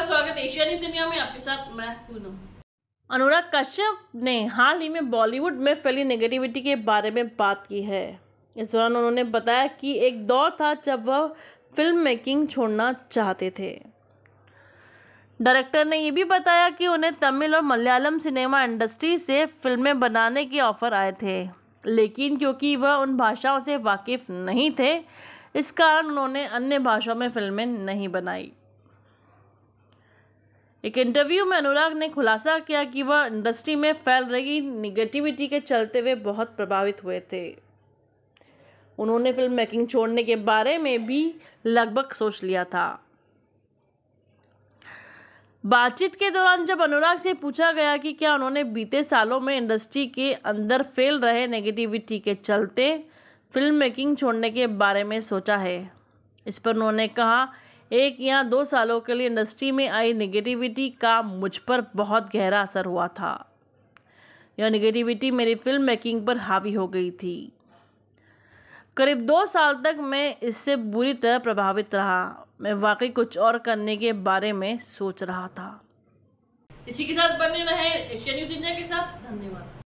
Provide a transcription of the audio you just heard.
आपका स्वागत Asia news India में आपके साथ मैं पूनम अनुराग कश्यप ने हाल ही में बॉलीवुड में फैली नेगेटिविटी के बारे में बात की है इस दौरान उन्होंने बताया कि एक दौर था जब वह फिल्म मेकिंग छोड़ना चाहते थे डायरेक्टर ने यह भी बताया कि उन्हें तमिल और मलयालम सिनेमा इंडस्ट्री से फिल्में बनाने के ऑफर आए थे लेकिन क्योंकि वह उन भाषाओं से वाकिफ़ नहीं थे इस कारण उन्होंने अन्य भाषाओं में फिल्में नहीं बनाई एक इंटरव्यू में अनुराग ने खुलासा किया कि वह इंडस्ट्री में फैल रही निगेटिविटी के चलते हुए बहुत प्रभावित हुए थे उन्होंने फिल्म मेकिंग छोड़ने के बारे में भी लगभग सोच लिया था बातचीत के दौरान जब अनुराग से पूछा गया कि क्या उन्होंने बीते सालों में इंडस्ट्री के अंदर फैल रहे नेगेटिविटी के चलते फिल्म मेकिंग छोड़ने के बारे में सोचा है इस पर उन्होंने कहा एक या दो सालों के लिए इंडस्ट्री में आई निगेटिविटी का मुझ पर बहुत गहरा असर हुआ था यह निगेटिविटी मेरी फिल्म मेकिंग पर हावी हो गई थी करीब दो साल तक मैं इससे बुरी तरह प्रभावित रहा मैं वाकई कुछ और करने के बारे में सोच रहा था इसी के साथ बने रहे एशिया न्यूज इंडिया के साथ धन्यवाद